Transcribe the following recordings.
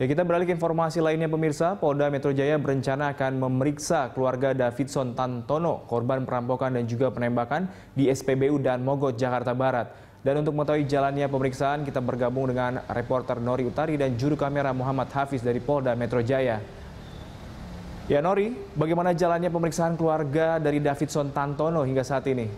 Ya kita beralih ke informasi lainnya pemirsa, Polda Metro Jaya berencana akan memeriksa keluarga Davidson Tantono, korban perampokan dan juga penembakan di SPBU dan Mogot, Jakarta Barat. Dan untuk mengetahui jalannya pemeriksaan, kita bergabung dengan reporter Nori Utari dan juru kamera Muhammad Hafiz dari Polda Metro Jaya. Ya Nori, bagaimana jalannya pemeriksaan keluarga dari Davidson Tantono hingga saat ini?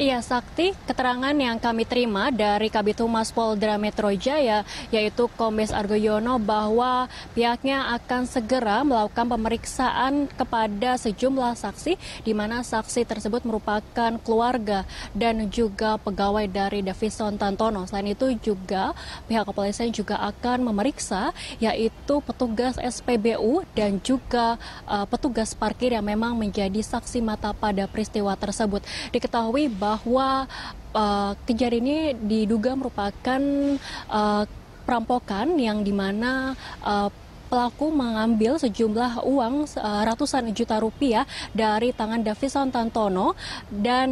Iya, Sakti, keterangan yang kami terima dari Kabit Humas Polda Metro Jaya, yaitu Kombes Argo Yono, bahwa pihaknya akan segera melakukan pemeriksaan kepada sejumlah saksi, di mana saksi tersebut merupakan keluarga dan juga pegawai dari Davison Tantono. Selain itu juga pihak kepolisian juga akan memeriksa, yaitu petugas SPBU dan juga uh, petugas parkir yang memang menjadi saksi mata pada peristiwa tersebut. Diketahui bahwa bahwa uh, eh, kejadian ini diduga merupakan uh, perampokan yang dimana uh, eh, pelaku mengambil sejumlah uang eh, ratusan juta rupiah dari tangan Davison Tantono dan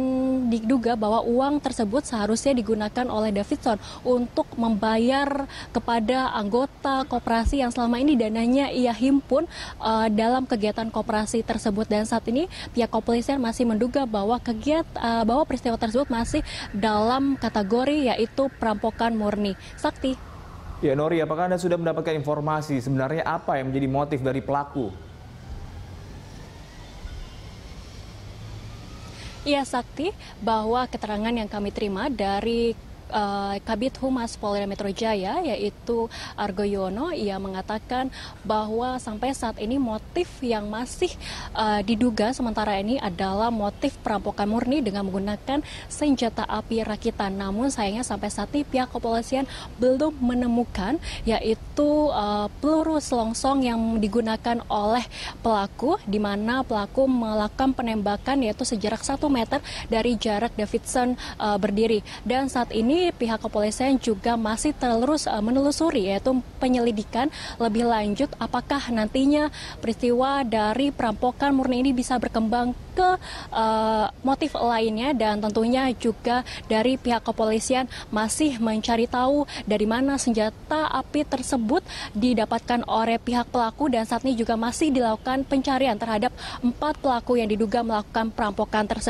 diduga bahwa uang tersebut seharusnya digunakan oleh Davidson untuk membayar kepada anggota koperasi yang selama ini dananya ia himpun uh, dalam kegiatan koperasi tersebut dan saat ini pihak kepolisian masih menduga bahwa kegiatan uh, eh, bahwa peristiwa tersebut masih dalam kategori yaitu perampokan murni. Sakti Ya Nori, apakah Anda sudah mendapatkan informasi sebenarnya apa yang menjadi motif dari pelaku? Ya Sakti, bahwa keterangan yang kami terima dari Eh, Kabit Humas Polda Metro Jaya yaitu Argo Yono ia mengatakan bahwa sampai saat ini motif yang masih uh, diduga sementara ini adalah motif perampokan murni dengan menggunakan senjata api rakitan. Namun sayangnya sampai saat ini pihak kepolisian belum menemukan yaitu uh, peluru selongsong yang digunakan oleh pelaku di mana pelaku melakukan penembakan yaitu sejarak 1 meter dari jarak Davidson uh, berdiri dan saat ini pihak kepolisian juga masih terus eh, menelusuri yaitu penyelidikan lebih lanjut apakah nantinya peristiwa dari perampokan murni ini bisa berkembang ke uh, motif lainnya dan tentunya juga dari pihak kepolisian masih mencari tahu dari mana senjata api tersebut didapatkan oleh pihak pelaku dan saat ini juga masih dilakukan pencarian terhadap empat pelaku yang diduga melakukan perampokan tersebut.